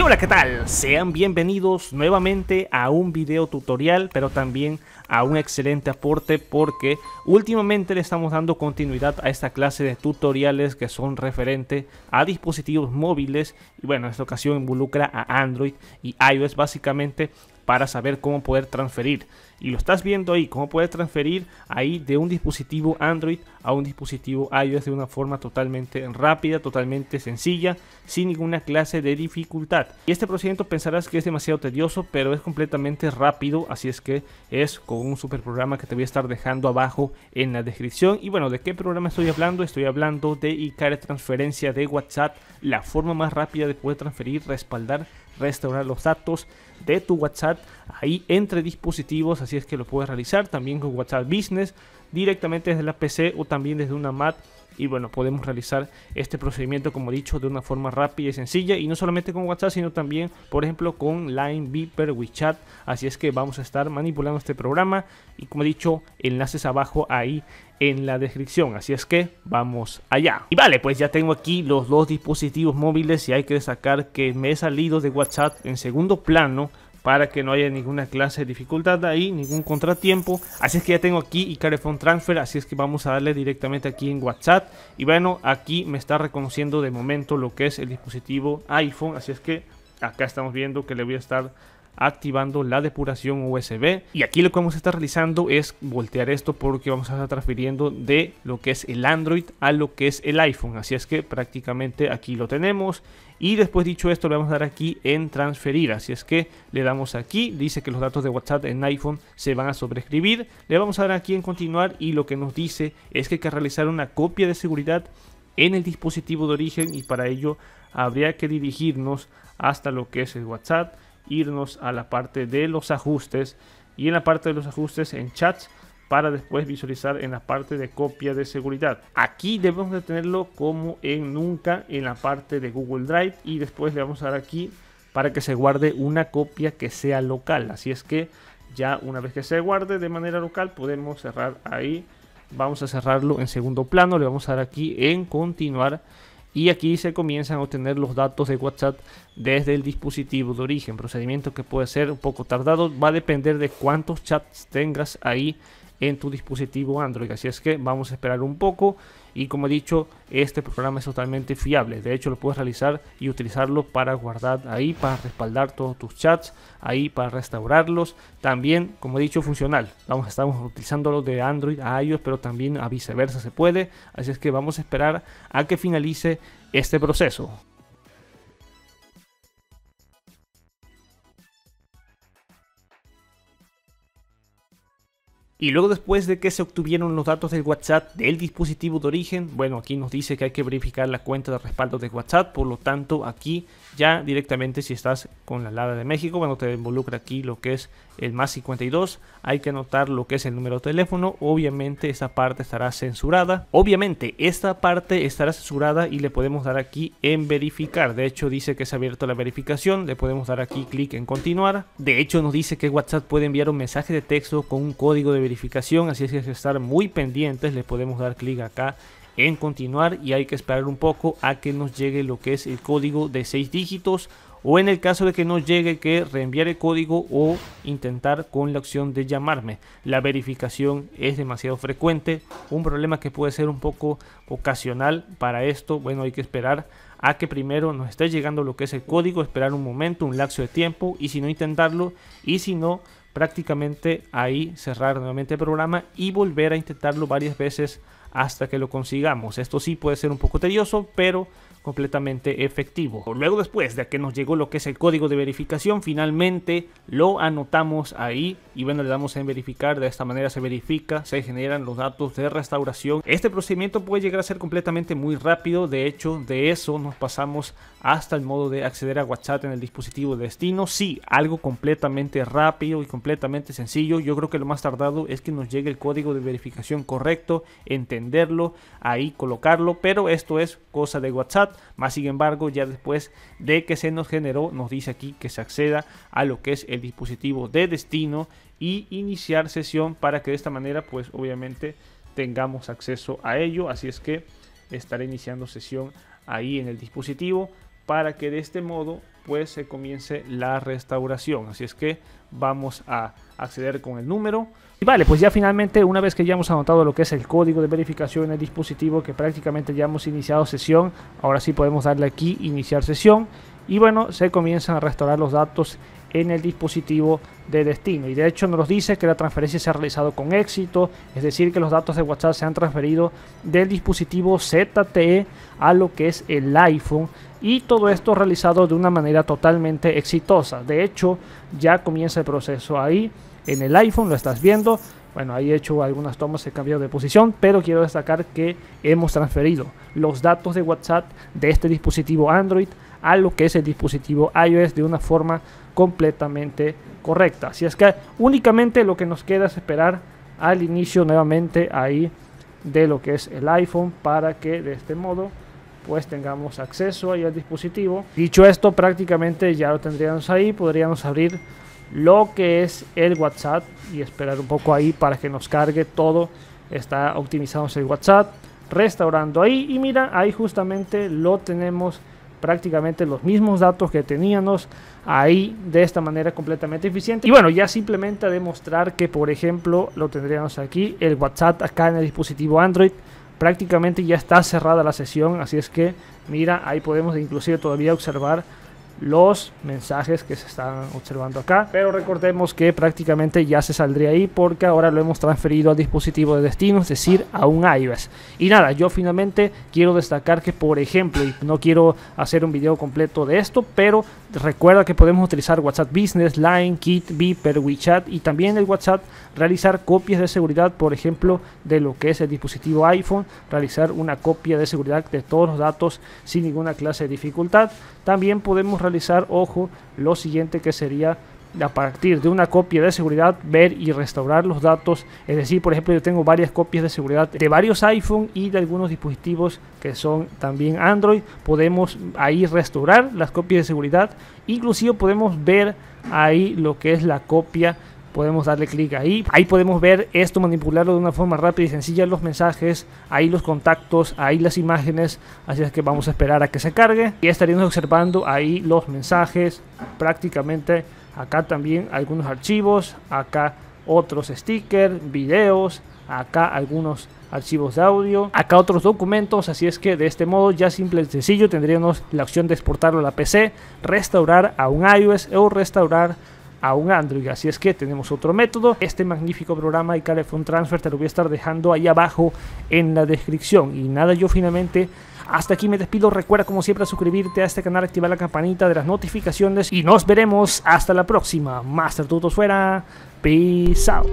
hola, ¿qué tal? Sean bienvenidos nuevamente a un video tutorial, pero también a un excelente aporte porque últimamente le estamos dando continuidad a esta clase de tutoriales que son referente a dispositivos móviles y bueno, en esta ocasión involucra a Android y iOS básicamente para saber cómo poder transferir. Y lo estás viendo ahí, cómo poder transferir ahí de un dispositivo Android a un dispositivo iOS de una forma totalmente rápida, totalmente sencilla, sin ninguna clase de dificultad. Y este procedimiento pensarás que es demasiado tedioso, pero es completamente rápido, así es que es con un super programa que te voy a estar dejando abajo en la descripción. Y bueno, ¿de qué programa estoy hablando? Estoy hablando de ICARE Transferencia de WhatsApp, la forma más rápida de poder transferir, respaldar restaurar los datos de tu WhatsApp ahí entre dispositivos, así es que lo puedes realizar también con WhatsApp Business directamente desde la PC o también desde una Mac y bueno, podemos realizar este procedimiento como he dicho de una forma rápida y sencilla y no solamente con WhatsApp sino también por ejemplo con Line Viper WeChat así es que vamos a estar manipulando este programa y como he dicho enlaces abajo ahí en la descripción. Así es que vamos allá. Y vale, pues ya tengo aquí los dos dispositivos móviles y hay que destacar que me he salido de WhatsApp en segundo plano para que no haya ninguna clase de dificultad ahí, ningún contratiempo. Así es que ya tengo aquí Icare Phone Transfer, así es que vamos a darle directamente aquí en WhatsApp. Y bueno, aquí me está reconociendo de momento lo que es el dispositivo iPhone, así es que acá estamos viendo que le voy a estar activando la depuración USB. Y aquí lo que vamos a estar realizando es voltear esto porque vamos a estar transfiriendo de lo que es el Android a lo que es el iPhone. Así es que prácticamente aquí lo tenemos. Y después dicho esto, le vamos a dar aquí en transferir. Así es que le damos aquí, dice que los datos de WhatsApp en iPhone se van a sobrescribir Le vamos a dar aquí en continuar y lo que nos dice es que hay que realizar una copia de seguridad en el dispositivo de origen y para ello habría que dirigirnos hasta lo que es el WhatsApp irnos a la parte de los ajustes y en la parte de los ajustes en chats para después visualizar en la parte de copia de seguridad. Aquí debemos de tenerlo como en nunca en la parte de Google Drive y después le vamos a dar aquí para que se guarde una copia que sea local. Así es que ya una vez que se guarde de manera local podemos cerrar ahí. Vamos a cerrarlo en segundo plano, le vamos a dar aquí en continuar y aquí se comienzan a obtener los datos de WhatsApp desde el dispositivo de origen, procedimiento que puede ser un poco tardado, va a depender de cuántos chats tengas ahí en tu dispositivo Android. Así es que vamos a esperar un poco y como he dicho, este programa es totalmente fiable. De hecho, lo puedes realizar y utilizarlo para guardar ahí, para respaldar todos tus chats, ahí para restaurarlos. También, como he dicho, funcional. Vamos, estamos utilizándolo de Android a iOS, pero también a viceversa se puede. Así es que vamos a esperar a que finalice este proceso. Y luego después de que se obtuvieron los datos del WhatsApp del dispositivo de origen, bueno, aquí nos dice que hay que verificar la cuenta de respaldo de WhatsApp, por lo tanto aquí ya directamente si estás con la LADA de México, bueno, te involucra aquí lo que es el más 52. Hay que anotar lo que es el número de teléfono. Obviamente esta parte estará censurada. Obviamente esta parte estará censurada y le podemos dar aquí en verificar. De hecho dice que se ha abierto la verificación. Le podemos dar aquí clic en continuar. De hecho nos dice que WhatsApp puede enviar un mensaje de texto con un código de verificación. Así es que hay estar muy pendientes. Le podemos dar clic acá en continuar y hay que esperar un poco a que nos llegue lo que es el código de 6 dígitos o en el caso de que no llegue que reenviar el código o intentar con la opción de llamarme. La verificación es demasiado frecuente, un problema que puede ser un poco ocasional para esto, bueno hay que esperar a que primero nos esté llegando lo que es el código, esperar un momento, un lapso de tiempo y si no intentarlo y si no prácticamente ahí cerrar nuevamente el programa y volver a intentarlo varias veces hasta que lo consigamos. Esto sí puede ser un poco tedioso, pero completamente efectivo. Luego después de que nos llegó lo que es el código de verificación, finalmente lo anotamos ahí y bueno, le damos en verificar, de esta manera se verifica, se generan los datos de restauración. Este procedimiento puede llegar a ser completamente muy rápido, de hecho de eso nos pasamos hasta el modo de acceder a WhatsApp en el dispositivo de destino. si algo completamente rápido y completamente sencillo. Yo creo que lo más tardado es que nos llegue el código de verificación correcto, entenderlo, ahí colocarlo, pero esto es cosa de WhatsApp. Más sin embargo, ya después de que se nos generó, nos dice aquí que se acceda a lo que es el dispositivo de destino y iniciar sesión para que de esta manera, pues obviamente tengamos acceso a ello. Así es que estaré iniciando sesión ahí en el dispositivo para que de este modo pues se comience la restauración. Así es que vamos a acceder con el número. Y vale, pues ya finalmente, una vez que ya hemos anotado lo que es el código de verificación en el dispositivo, que prácticamente ya hemos iniciado sesión, ahora sí podemos darle aquí iniciar sesión y bueno, se comienzan a restaurar los datos en el dispositivo de destino. Y de hecho nos dice que la transferencia se ha realizado con éxito, es decir, que los datos de WhatsApp se han transferido del dispositivo ZTE a lo que es el iPhone y todo esto realizado de una manera totalmente exitosa. De hecho, ya comienza el proceso ahí en el iPhone, lo estás viendo. Bueno, ahí he hecho algunas tomas, he cambiado de posición, pero quiero destacar que hemos transferido los datos de WhatsApp de este dispositivo Android a lo que es el dispositivo iOS de una forma completamente correcta. Así es que únicamente lo que nos queda es esperar al inicio nuevamente ahí de lo que es el iPhone para que de este modo pues tengamos acceso ahí al dispositivo. Dicho esto, prácticamente ya lo tendríamos ahí, podríamos abrir lo que es el WhatsApp y esperar un poco ahí para que nos cargue todo. Está optimizado el WhatsApp, restaurando ahí y mira, ahí justamente lo tenemos prácticamente los mismos datos que teníamos ahí de esta manera completamente eficiente. Y bueno, ya simplemente a demostrar que, por ejemplo, lo tendríamos aquí, el WhatsApp acá en el dispositivo Android, prácticamente ya está cerrada la sesión, así es que mira, ahí podemos inclusive todavía observar los mensajes que se están observando acá. Pero recordemos que prácticamente ya se saldría ahí porque ahora lo hemos transferido al dispositivo de destino, es decir, a un iOS. Y nada, yo finalmente quiero destacar que, por ejemplo, y no quiero hacer un video completo de esto, pero recuerda que podemos utilizar WhatsApp Business, Line, Kit, Viper, WeChat y también el WhatsApp realizar copias de seguridad, por ejemplo, de lo que es el dispositivo iPhone, realizar una copia de seguridad de todos los datos sin ninguna clase de dificultad. También podemos realizar ojo, lo siguiente que sería a partir de una copia de seguridad ver y restaurar los datos es decir por ejemplo yo tengo varias copias de seguridad de varios iPhone y de algunos dispositivos que son también Android podemos ahí restaurar las copias de seguridad inclusive podemos ver ahí lo que es la copia podemos darle clic ahí. Ahí podemos ver esto, manipularlo de una forma rápida y sencilla, los mensajes, ahí los contactos, ahí las imágenes. Así es que vamos a esperar a que se cargue y estaríamos observando ahí los mensajes, prácticamente acá también algunos archivos, acá otros stickers, videos, acá algunos archivos de audio, acá otros documentos, así es que de este modo ya simple y sencillo tendríamos la opción de exportarlo a la PC, restaurar a un iOS o restaurar a un Android. Así es que tenemos otro método. Este magnífico programa y Calefon Transfer te lo voy a estar dejando ahí abajo en la descripción. Y nada, yo finalmente hasta aquí me despido. Recuerda como siempre suscribirte a este canal, activar la campanita de las notificaciones y nos veremos hasta la próxima. Master Tutos fuera. Peace out.